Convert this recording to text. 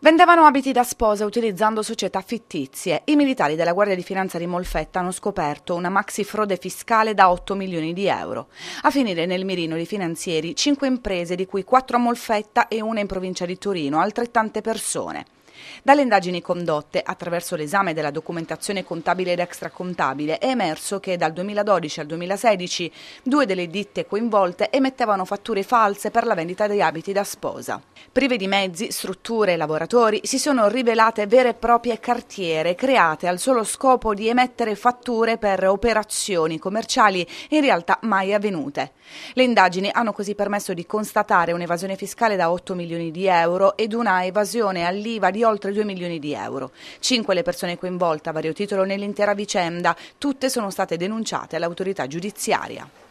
Vendevano abiti da sposa utilizzando società fittizie. I militari della Guardia di Finanza di Molfetta hanno scoperto una maxi frode fiscale da 8 milioni di euro. A finire nel mirino di finanzieri 5 imprese, di cui 4 a Molfetta e una in provincia di Torino, altrettante persone. Dalle indagini condotte attraverso l'esame della documentazione contabile ed extracontabile è emerso che dal 2012 al 2016 due delle ditte coinvolte emettevano fatture false per la vendita di abiti da sposa. Prive di mezzi, strutture e lavoratori operatori si sono rivelate vere e proprie cartiere create al solo scopo di emettere fatture per operazioni commerciali in realtà mai avvenute. Le indagini hanno così permesso di constatare un'evasione fiscale da 8 milioni di euro ed una evasione all'IVA di oltre 2 milioni di euro. Cinque le persone coinvolte a vario titolo nell'intera vicenda, tutte sono state denunciate all'autorità giudiziaria.